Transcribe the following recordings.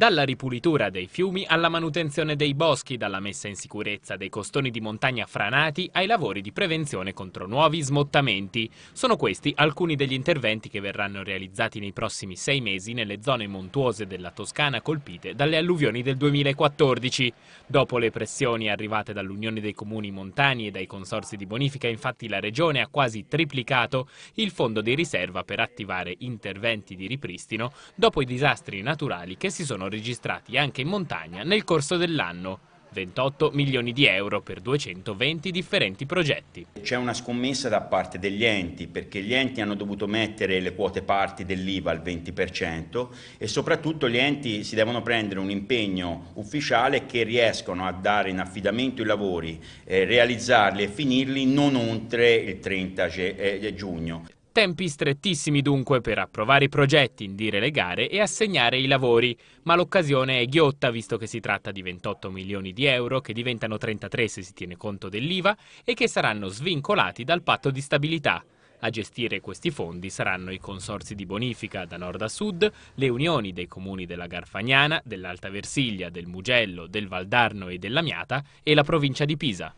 Dalla ripulitura dei fiumi alla manutenzione dei boschi, dalla messa in sicurezza dei costoni di montagna franati ai lavori di prevenzione contro nuovi smottamenti. Sono questi alcuni degli interventi che verranno realizzati nei prossimi sei mesi nelle zone montuose della Toscana colpite dalle alluvioni del 2014. Dopo le pressioni arrivate dall'Unione dei Comuni Montani e dai consorsi di bonifica, infatti la Regione ha quasi triplicato il fondo di riserva per attivare interventi di ripristino dopo i disastri naturali che si sono registrati anche in montagna nel corso dell'anno. 28 milioni di euro per 220 differenti progetti. C'è una scommessa da parte degli enti perché gli enti hanno dovuto mettere le quote parti dell'IVA al 20% e soprattutto gli enti si devono prendere un impegno ufficiale che riescono a dare in affidamento i lavori, eh, realizzarli e finirli non oltre il 30 eh, giugno. Tempi strettissimi dunque per approvare i progetti, indire le gare e assegnare i lavori, ma l'occasione è ghiotta visto che si tratta di 28 milioni di euro che diventano 33 se si tiene conto dell'IVA e che saranno svincolati dal patto di stabilità. A gestire questi fondi saranno i consorsi di bonifica da nord a sud, le unioni dei comuni della Garfagnana, dell'Alta Versiglia, del Mugello, del Valdarno e dell'Amiata e la provincia di Pisa.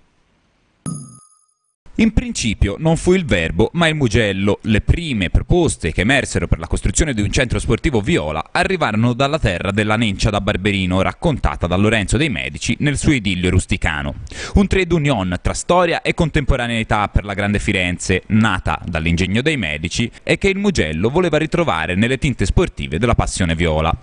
In principio non fu il Verbo, ma il Mugello. Le prime proposte che emersero per la costruzione di un centro sportivo viola arrivarono dalla terra della Nencia da Barberino, raccontata da Lorenzo dei Medici nel suo idillio rusticano. Un trade union tra storia e contemporaneità per la grande Firenze, nata dall'ingegno dei Medici e che il Mugello voleva ritrovare nelle tinte sportive della passione viola.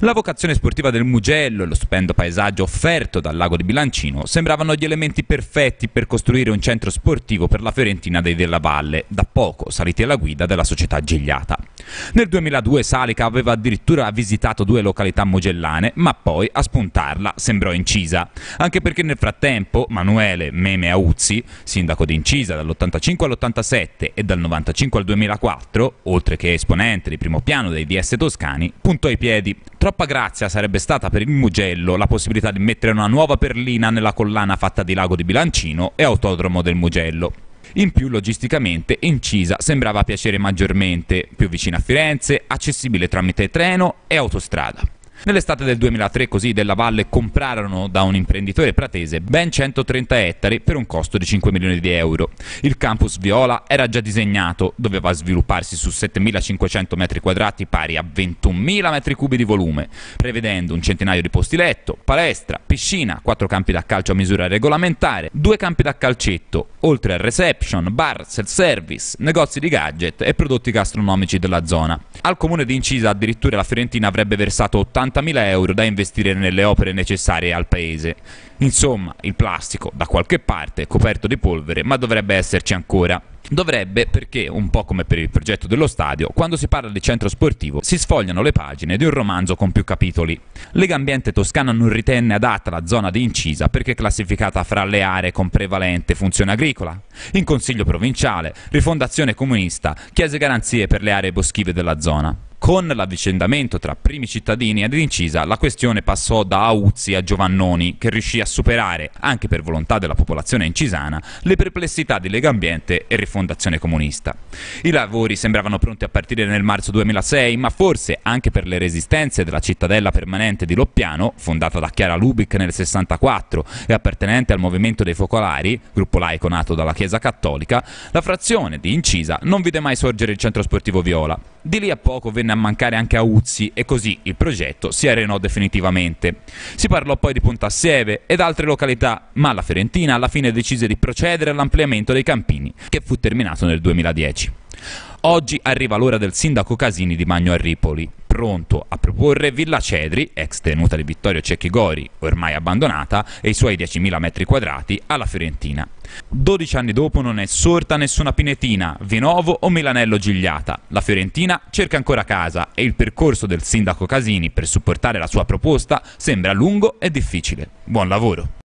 La vocazione sportiva del Mugello e lo stupendo paesaggio offerto dal lago di Bilancino sembravano gli elementi perfetti per costruire un centro sportivo per la Fiorentina dei Della Valle, da poco saliti alla guida della società Gigliata. Nel 2002 Salica aveva addirittura visitato due località mugellane, ma poi a spuntarla sembrò Incisa, anche perché nel frattempo Manuele Meme Auzzi, sindaco di Incisa dall'85 all'87 e dal 95 al 2004, oltre che esponente di primo piano dei DS toscani, puntò i piedi Troppa grazia sarebbe stata per il Mugello la possibilità di mettere una nuova perlina nella collana fatta di Lago di Bilancino e Autodromo del Mugello. In più, logisticamente, Incisa sembrava piacere maggiormente, più vicina a Firenze, accessibile tramite treno e autostrada. Nell'estate del 2003 così Della Valle comprarono da un imprenditore pratese ben 130 ettari per un costo di 5 milioni di euro. Il campus Viola era già disegnato, doveva svilupparsi su 7.500 metri quadrati pari a 21.000 metri cubi di volume, prevedendo un centinaio di posti letto, palestra, piscina, quattro campi da calcio a misura regolamentare, due campi da calcetto, oltre a reception, bar, self-service, negozi di gadget e prodotti gastronomici della zona. Al comune di Incisa addirittura la Fiorentina avrebbe versato 80 50.000 euro da investire nelle opere necessarie al paese. Insomma, il plastico da qualche parte è coperto di polvere, ma dovrebbe esserci ancora. Dovrebbe perché, un po' come per il progetto dello stadio, quando si parla di centro sportivo si sfogliano le pagine di un romanzo con più capitoli. Lega Ambiente Toscana non ritenne adatta la zona di Incisa perché classificata fra le aree con prevalente funzione agricola. In consiglio provinciale, rifondazione comunista chiese garanzie per le aree boschive della zona. Con l'avvicendamento tra primi cittadini ed incisa, la questione passò da Auzzi a Giovannoni, che riuscì a superare, anche per volontà della popolazione incisana, le perplessità di Lega Ambiente e Rifondazione Comunista. I lavori sembravano pronti a partire nel marzo 2006, ma forse anche per le resistenze della cittadella permanente di Loppiano, fondata da Chiara Lubic nel 64 e appartenente al movimento dei Focolari, gruppo laico nato dalla Chiesa Cattolica, la frazione di Incisa non vide mai sorgere il centro sportivo Viola. Di lì a poco venne a mancare anche Auzzi e così il progetto si arenò definitivamente. Si parlò poi di Pontassieve ed altre località, ma la Fiorentina alla fine decise di procedere all'ampliamento dei Campini, che fu terminato nel 2010. Oggi arriva l'ora del sindaco Casini di Magno a Ripoli, pronto a proporre Villa Cedri, ex tenuta di Vittorio Cecchigori, ormai abbandonata, e i suoi 10.000 metri quadrati alla Fiorentina. 12 anni dopo non è sorta nessuna Pinetina, Vinovo o Milanello Gigliata. La Fiorentina cerca ancora casa e il percorso del sindaco Casini per supportare la sua proposta sembra lungo e difficile. Buon lavoro!